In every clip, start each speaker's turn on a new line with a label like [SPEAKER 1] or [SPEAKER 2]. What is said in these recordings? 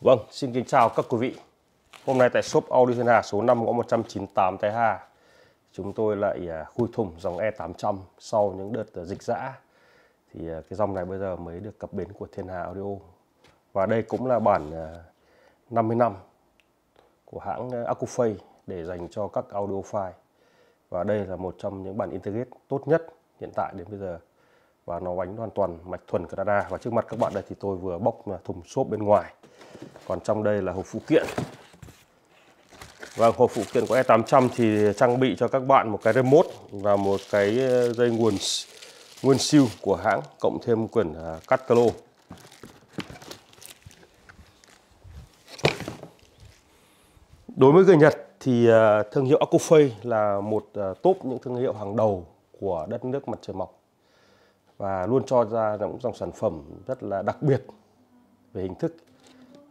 [SPEAKER 1] Vâng, xin kính chào các quý vị. Hôm nay tại shop Audi Thiên Hà số 5 ngõ 198 Thái Hà, chúng tôi lại à, khui thùng dòng E800 sau những đợt à, dịch dã. Thì à, cái dòng này bây giờ mới được cập bến của Thiên Hà Audio. Và đây cũng là bản 50 năm của hãng Acufay để dành cho các audio file. Và đây là một trong những bản integrate tốt nhất hiện tại đến bây giờ và nó bánh hoàn toàn mạch thuần Canada và trước mặt các bạn đây thì tôi vừa bóc thùng xốp bên ngoài còn trong đây là hộp phụ kiện và vâng, hộp phụ kiện của E800 thì trang bị cho các bạn một cái remote và một cái ờ, dây nguồn nguyên siêu của hãng cộng thêm quyển ờ, cắt lô Đối với người Nhật thì ờ, thương hiệu Acofei là một top những thương hiệu hàng đầu của đất nước mặt trời mọc và luôn cho ra những dòng sản phẩm rất là đặc biệt về hình thức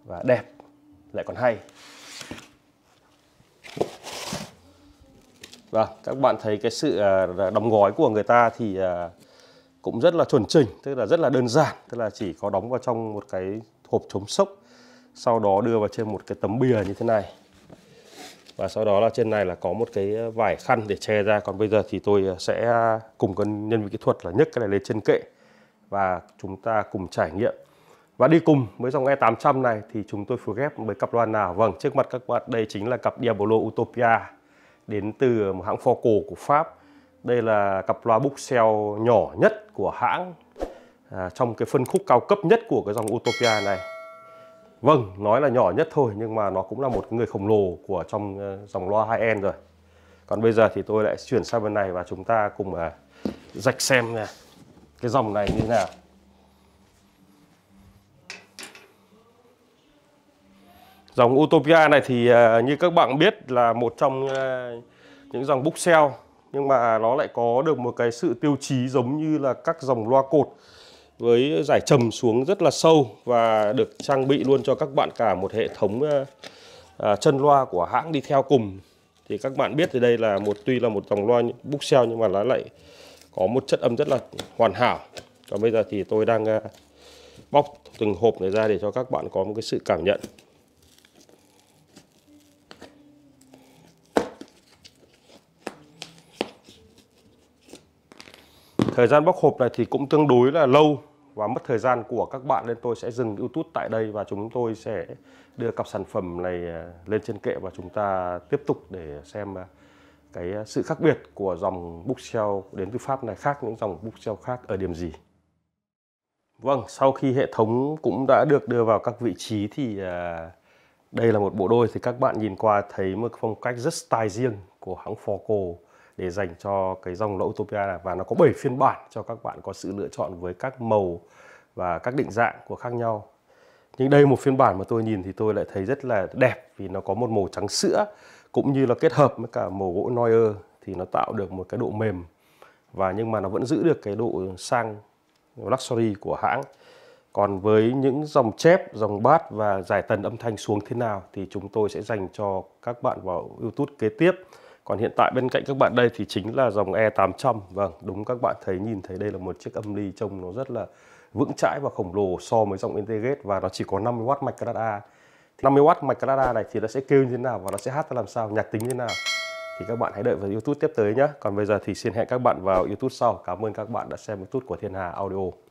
[SPEAKER 1] và đẹp lại còn hay và vâng, các bạn thấy cái sự à, đóng gói của người ta thì à, cũng rất là chuẩn chỉnh tức là rất là đơn giản tức là chỉ có đóng vào trong một cái hộp chống sốc sau đó đưa vào trên một cái tấm bìa như thế này và sau đó là trên này là có một cái vải khăn để che ra còn bây giờ thì tôi à, sẽ cùng con nhân viên kỹ thuật là nhấc cái này lên trên kệ và chúng ta cùng trải nghiệm và đi cùng với dòng E800 này thì chúng tôi phối ghép với cặp loa nào? Vâng, trước mặt các bạn đây chính là cặp Diablo Utopia đến từ một hãng Foco của Pháp. Đây là cặp loa bookshelf nhỏ nhất của hãng à, trong cái phân khúc cao cấp nhất của cái dòng Utopia này. Vâng, nói là nhỏ nhất thôi nhưng mà nó cũng là một người khổng lồ của trong ờ, dòng loa high end rồi. Còn bây giờ thì tôi lại chuyển sang bên này và chúng ta cùng à dạch xem này, cái dòng này như thế nào. Dòng Utopia này thì à, như các bạn biết là một trong à, những dòng bookshelf nhưng mà nó lại có được một cái sự tiêu chí giống như là các dòng loa cột với giải trầm xuống rất là sâu và được trang bị luôn cho các bạn cả một hệ thống à, chân loa của hãng đi theo cùng thì các bạn biết thì đây là một tuy là một dòng loa bookshelf nhưng mà nó lại có một chất âm rất là hoàn hảo còn bây giờ thì tôi đang bóc từng hộp này ra để cho các bạn có một cái sự cảm nhận Thời gian bóc hộp này thì cũng tương đối là lâu và mất thời gian của các bạn nên tôi sẽ dừng YouTube tại đây và chúng tôi sẽ đưa cặp sản phẩm này à, lên trên kệ và chúng ta tiếp tục để xem à, cái à, sự khác biệt của dòng bookshelf đến từ Pháp này khác những dòng bookshelf khác ở điểm gì. Vâng, sau khi hệ thống cũng đã được đưa vào các vị trí thì đây là một bộ đôi thì các bạn nhìn qua thấy một phong cách rất style riêng của hãng Forco để dành cho cái dòng lỗ Utopia này và nó có 7 phiên bản cho các bạn có sự lựa chọn với các màu và các định dạng của khác nhau nhưng đây một phiên bản mà tôi nhìn thì tôi lại thấy rất là đẹp vì nó có một màu trắng sữa cũng như là kết hợp với cả màu gỗ noyer thì nó tạo được một cái độ mềm và nhưng mà nó vẫn giữ được cái độ sang luxury của hãng còn với những dòng chép, dòng bass và giải tần âm thanh xuống thế nào thì chúng tôi sẽ dành cho các bạn vào YouTube kế tiếp. Còn hiện tại bên cạnh các bạn đây thì chính là dòng E800. Vâng, đúng các bạn thấy nhìn thấy đây là một chiếc âm ly trông nó rất là vững chãi và khổng lồ so với dòng Integrate và nó chỉ có 50W mạch Canada. 50W mạch Canada này thì nó sẽ kêu như thế nào và nó sẽ hát ra làm sao, nhạc tính như thế nào. Thì các bạn hãy đợi vào YouTube tiếp tới nhé. Còn bây giờ thì xin hẹn các bạn vào YouTube sau. Cảm ơn các bạn đã xem YouTube của Thiên Hà Audio.